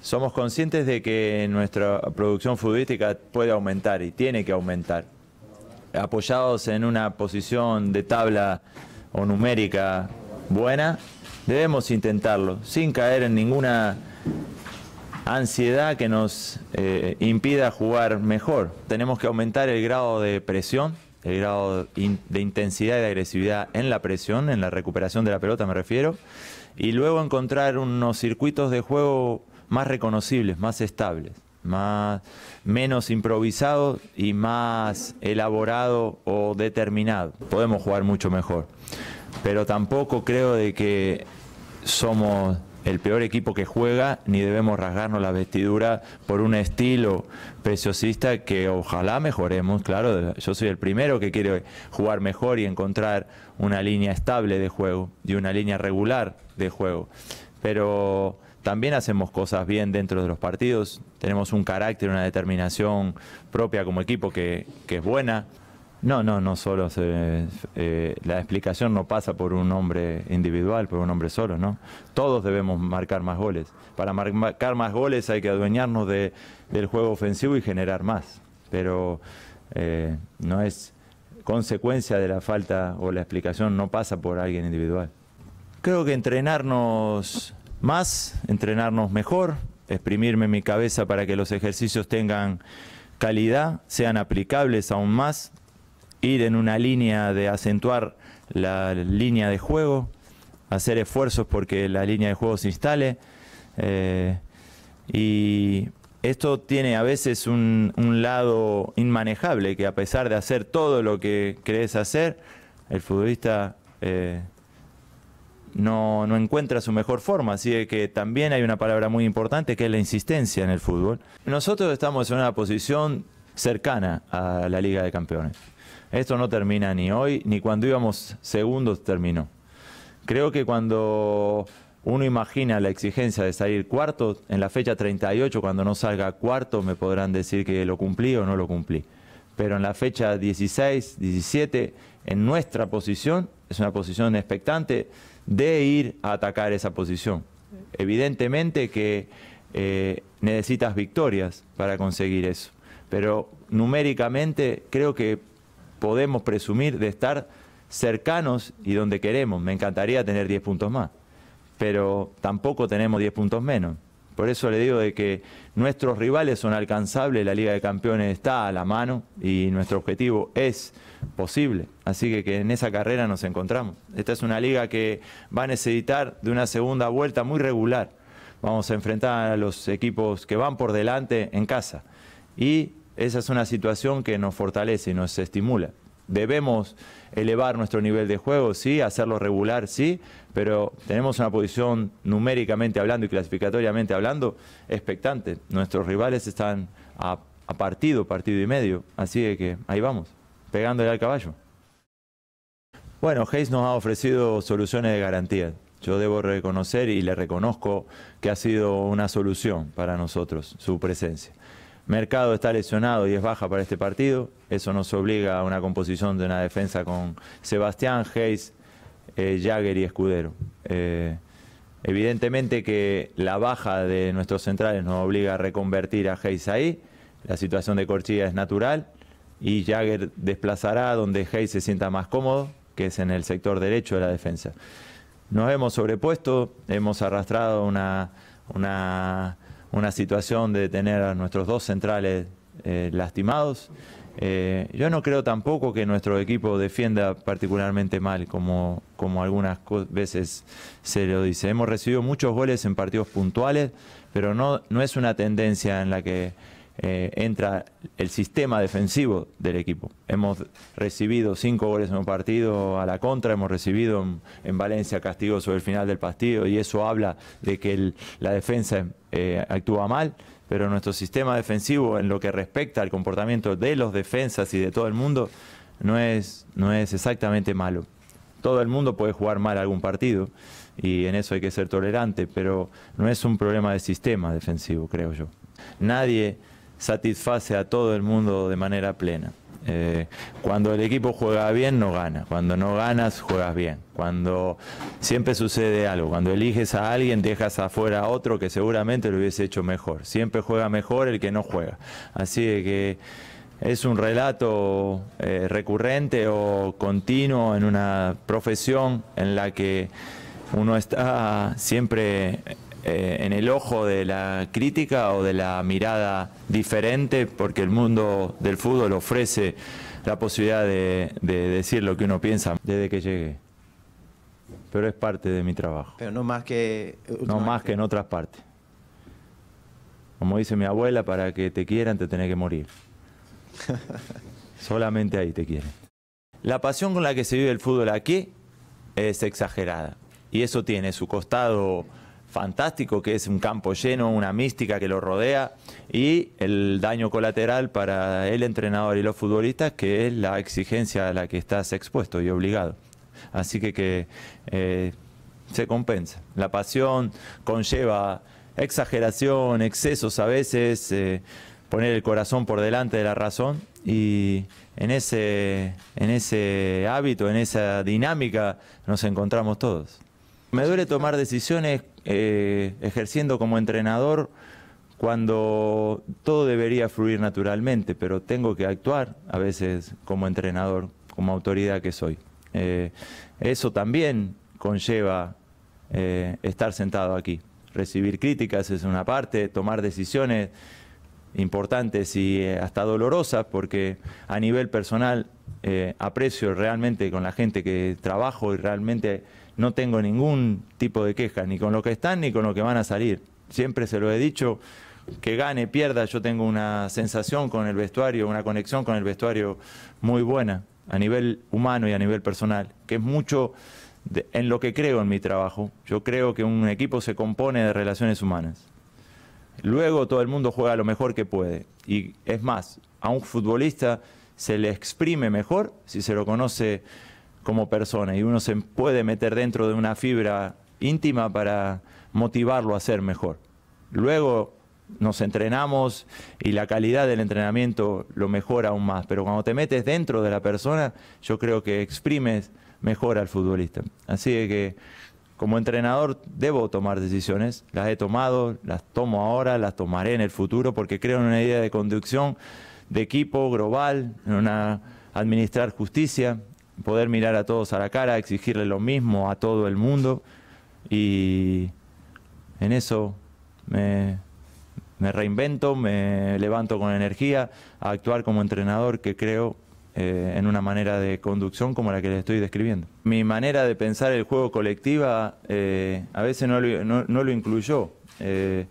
Somos conscientes de que nuestra producción futbolística puede aumentar y tiene que aumentar. Apoyados en una posición de tabla o numérica buena, debemos intentarlo, sin caer en ninguna ansiedad que nos eh, impida jugar mejor. Tenemos que aumentar el grado de presión, el grado de intensidad y de agresividad en la presión, en la recuperación de la pelota me refiero, y luego encontrar unos circuitos de juego más reconocibles, más estables, más, menos improvisados y más elaborado o determinado. Podemos jugar mucho mejor, pero tampoco creo de que somos el peor equipo que juega, ni debemos rasgarnos la vestidura por un estilo preciosista que ojalá mejoremos, claro, yo soy el primero que quiere jugar mejor y encontrar una línea estable de juego y una línea regular de juego, pero también hacemos cosas bien dentro de los partidos, tenemos un carácter, una determinación propia como equipo que, es buena. No, no, no solo eh, la explicación no pasa por un hombre individual, por un hombre solo, ¿no? Todos debemos marcar más goles. Para marcar más goles hay que adueñarnos del juego ofensivo y generar más. Pero eh, no es consecuencia de la falta o la explicación no pasa por alguien individual. Creo que entrenarnos más, entrenarnos mejor, exprimirme mi cabeza para que los ejercicios tengan calidad, sean aplicables aún más, ir en una línea de acentuar la línea de juego, hacer esfuerzos porque la línea de juego se instale. Eh, y esto tiene a veces un, lado inmanejable, que a pesar de hacer todo lo que crees hacer, el futbolista... Eh, no, encuentra su mejor forma. Así que también hay una palabra muy importante que es la insistencia en el fútbol. Nosotros estamos en una posición cercana a la Liga de Campeones. Esto no termina ni hoy, ni cuando íbamos segundos terminó. Creo que cuando uno imagina la exigencia de salir cuarto, en la fecha 38, cuando no salga cuarto, me podrán decir que lo cumplí o no lo cumplí. Pero en la fecha 16, 17, en nuestra posición, es una posición expectante, de ir a atacar esa posición. Evidentemente que eh, necesitas victorias para conseguir eso, pero numéricamente creo que podemos presumir de estar cercanos y donde queremos. Me encantaría tener 10 puntos más, pero tampoco tenemos 10 puntos menos. Por eso le digo de que nuestros rivales son alcanzables, la Liga de Campeones está a la mano y nuestro objetivo es posible. Así que, que en esa carrera nos encontramos. Esta es una liga que va a necesitar de una segunda vuelta muy regular. Vamos a enfrentar a los equipos que van por delante en casa. Y esa es una situación que nos fortalece y nos estimula debemos elevar nuestro nivel de juego, sí, hacerlo regular, sí, pero tenemos una posición numéricamente hablando y clasificatoriamente hablando expectante. Nuestros rivales están a, partido, partido y medio, así que ahí vamos, pegándole al caballo. Bueno, Hayes nos ha ofrecido soluciones de garantía. Yo debo reconocer y le reconozco que ha sido una solución para nosotros su presencia. Mercado está lesionado y es baja para este partido. Eso nos obliga a una composición de una defensa con Sebastián, Hayes, eh, Jagger y Escudero. Eh, evidentemente que la baja de nuestros centrales nos obliga a reconvertir a Hayes ahí. La situación de Corchilla es natural y Jagger desplazará donde Hayes se sienta más cómodo, que es en el sector derecho de la defensa. Nos hemos sobrepuesto, hemos arrastrado una, una una situación de tener a nuestros dos centrales eh, lastimados. Eh, yo no creo tampoco que nuestro equipo defienda particularmente mal, como, como algunas veces se lo dice. Hemos recibido muchos goles en partidos puntuales, pero no, no es una tendencia en la que eh, entra el sistema defensivo del equipo. Hemos recibido cinco goles en un partido a la contra, hemos recibido en, Valencia castigos sobre el final del partido y eso habla de que la defensa eh, actúa mal, pero nuestro sistema defensivo en lo que respecta al comportamiento de los defensas y de todo el mundo no es, no es exactamente malo. Todo el mundo puede jugar mal algún partido y en eso hay que ser tolerante, pero no es un problema de sistema defensivo, creo yo. Nadie satisface a todo el mundo de manera plena. Eh, cuando el equipo juega bien, no gana. Cuando no ganas, juegas bien. Cuando siempre sucede algo. Cuando eliges a alguien, dejas afuera a otro que seguramente lo hubiese hecho mejor. Siempre juega mejor el que no juega. Así que es un relato eh, recurrente o continuo en una profesión en la que uno está siempre eh, en el ojo de la crítica o de la mirada diferente, porque el mundo del fútbol ofrece la posibilidad de, decir lo que uno piensa desde que llegué. Pero es parte de mi trabajo. Pero no más que... No más que en otras partes. Como dice mi abuela, para que te quieran te tenés que morir. Solamente ahí te quieren. La pasión con la que se vive el fútbol aquí es exagerada. Y eso tiene su costado fantástico que es un campo lleno, una mística que lo rodea y el daño colateral para el entrenador y los futbolistas que es la exigencia a la que estás expuesto y obligado. Así que, que eh, se compensa. La pasión conlleva exageración, excesos a veces, eh, poner el corazón por delante de la razón y en ese, en ese hábito, en esa dinámica nos encontramos todos. Me duele tomar decisiones eh, ejerciendo como entrenador cuando todo debería fluir naturalmente, pero tengo que actuar a veces como entrenador, como autoridad que soy. Eh, eso también conlleva eh, estar sentado aquí. Recibir críticas es una parte, tomar decisiones importantes y hasta dolorosas, porque a nivel personal aprecio realmente con la gente que trabajo y realmente no tengo ningún tipo de queja, ni con lo que están ni con lo que van a salir. Siempre se lo he dicho, que gane, pierda, yo tengo una sensación con el vestuario, una conexión con el vestuario muy buena a nivel humano y a nivel personal, que es mucho en lo que creo en mi trabajo. Yo creo que un equipo se compone de relaciones humanas. Luego todo el mundo juega lo mejor que puede. Y es más, a un futbolista se le exprime mejor si se lo conoce como persona y uno se puede meter dentro de una fibra íntima para motivarlo a ser mejor. Luego nos entrenamos y la calidad del entrenamiento lo mejora aún más, pero cuando te metes dentro de la persona, yo creo que exprimes mejor al futbolista. Así que como entrenador debo tomar decisiones, las he tomado, las tomo ahora, las tomaré en el futuro porque creo en una idea de conducción de equipo global, en una administrar justicia, poder mirar a todos a la cara, exigirle lo mismo a todo el mundo. Y en eso me, reinvento, me levanto con energía a actuar como entrenador que creo eh, en una manera de conducción como la que les estoy describiendo. Mi manera de pensar el juego colectiva eh, a veces no lo, incluyó. Eh,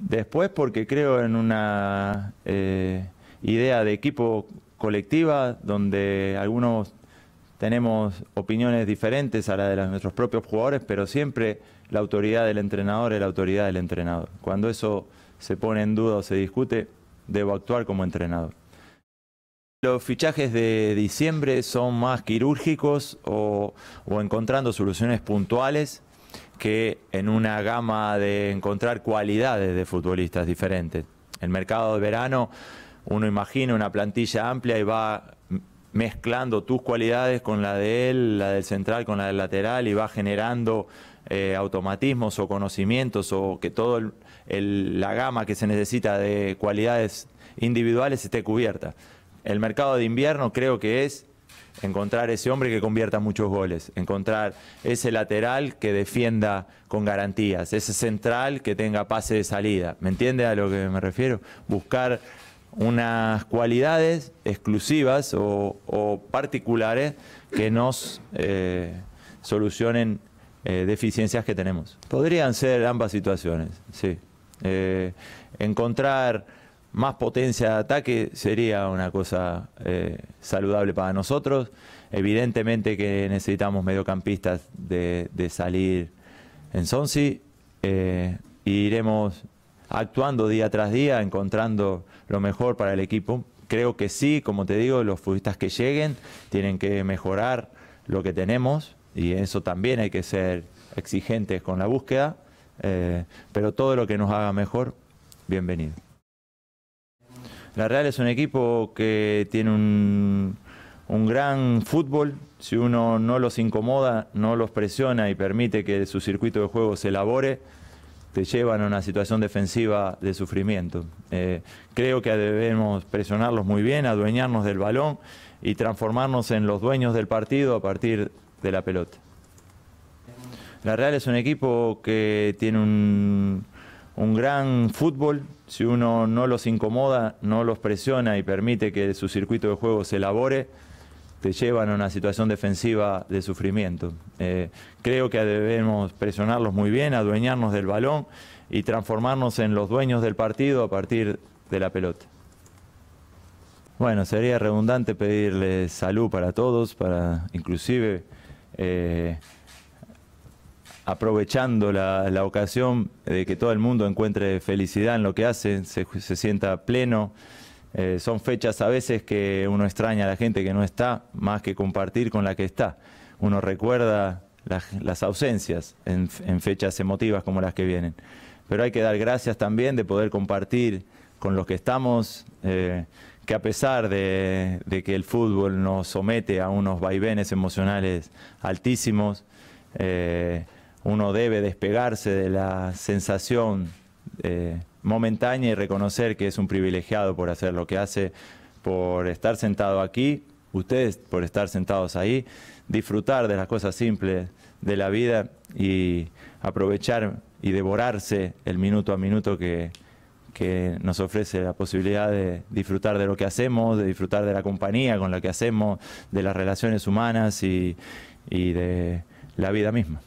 después porque creo en una idea de equipo colectiva, donde algunos tenemos opiniones diferentes a la de nuestros propios jugadores, pero siempre la autoridad del entrenador es la autoridad del entrenador. Cuando eso se pone en duda o se discute, debo actuar como entrenador. Los fichajes de diciembre son más quirúrgicos o, o encontrando soluciones puntuales que en una gama de encontrar cualidades de futbolistas diferentes. El mercado de verano uno imagina una plantilla amplia y va mezclando tus cualidades con la de él, la del central con la del lateral y va generando eh, automatismos o conocimientos o que toda la gama que se necesita de cualidades individuales esté cubierta. El mercado de invierno creo que es encontrar ese hombre que convierta muchos goles, encontrar ese lateral que defienda con garantías, ese central que tenga pase de salida. ¿Me entiende a lo que me refiero? Buscar unas cualidades exclusivas o, particulares que nos eh, solucionen eh, deficiencias que tenemos. Podrían ser ambas situaciones, sí. Eh, encontrar más potencia de ataque sería una cosa saludable para nosotros. Evidentemente que necesitamos mediocampistas de, de salir en Sonsi. iremos actuando día tras día, encontrando lo mejor para el equipo. Creo que sí, como te digo, los futbolistas que lleguen tienen que mejorar lo que tenemos y eso también hay que ser exigentes con la búsqueda, eh, pero todo lo que nos haga mejor, bienvenido. La Real es un equipo que tiene un, un gran fútbol, si uno no los incomoda, no los presiona y permite que su circuito de juego se elabore, te llevan a una situación defensiva de sufrimiento. Eh, creo que debemos presionarlos muy bien, adueñarnos del balón y transformarnos en los dueños del partido a partir de la pelota. La Real es un equipo que tiene un gran fútbol. Si uno no los incomoda, no los presiona y permite que su circuito de juego se elabore, te llevan a una situación defensiva de sufrimiento. Eh, creo que debemos presionarlos muy bien, adueñarnos del balón y transformarnos en los dueños del partido a partir de la pelota. Bueno, sería redundante pedirle salud para todos, para inclusive eh, aprovechando la, la, ocasión de que todo el mundo encuentre felicidad en lo que hace, se, se sienta pleno. Eh, son fechas a veces que uno extraña a la gente que no está, más que compartir con la que está. Uno recuerda las, ausencias en, fechas emotivas como las que vienen. Pero hay que dar gracias también de poder compartir con los que estamos, eh, que a pesar de, que el fútbol nos somete a unos vaivenes emocionales altísimos, eh, uno debe despegarse de la sensación momentánea y reconocer que es un privilegiado por hacer lo que hace, por estar sentado aquí, ustedes por estar sentados ahí, disfrutar de las cosas simples de la vida y aprovechar y devorarse el minuto a minuto que, nos ofrece la posibilidad de disfrutar de lo que hacemos, de disfrutar de la compañía con la que hacemos, de las relaciones humanas y de la vida misma.